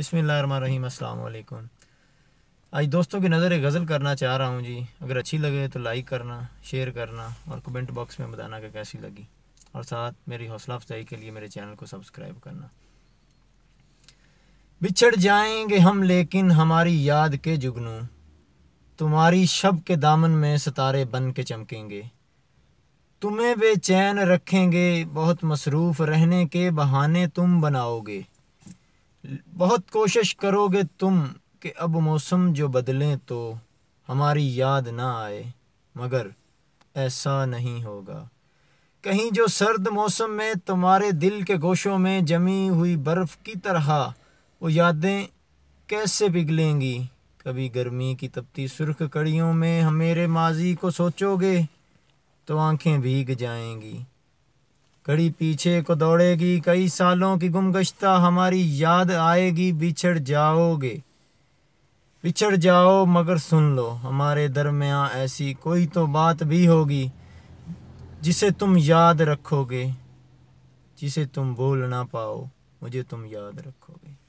بسم اللہ الرحمن الرحیم السلام علیکم آج دوستوں کی نظر غزل کرنا چاہ رہا ہوں جی اگر اچھی لگے تو لائک کرنا شیئر کرنا اور کمنٹ باکس میں بتانا کہ کیسی لگی اور ساتھ میری حوصلہ افزائی کے لیے میرے چینل کو سبسکرائب کرنا بچھڑ جائیں گے ہم لیکن ہماری یاد کے جگنوں تمہاری شب کے دامن میں ستارے بن کے چمکیں گے تمہیں بے چین رکھیں گے بہت مصروف رہنے کے بہانے تم بناؤ گے بہت کوشش کرو گے تم کہ اب موسم جو بدلیں تو ہماری یاد نہ آئے مگر ایسا نہیں ہوگا کہیں جو سرد موسم میں تمہارے دل کے گوشوں میں جمی ہوئی برف کی طرح وہ یادیں کیسے پگھلیں گی کبھی گرمی کی تپتی سرخ کڑیوں میں ہمیرے ماضی کو سوچو گے تو آنکھیں بھیگ جائیں گی کڑی پیچھے کو دوڑے گی کئی سالوں کی گمگشتہ ہماری یاد آئے گی بچھڑ جاؤ گے بچھڑ جاؤ مگر سن لو ہمارے درمیان ایسی کوئی تو بات بھی ہوگی جسے تم یاد رکھو گے جسے تم بھول نہ پاؤ مجھے تم یاد رکھو گے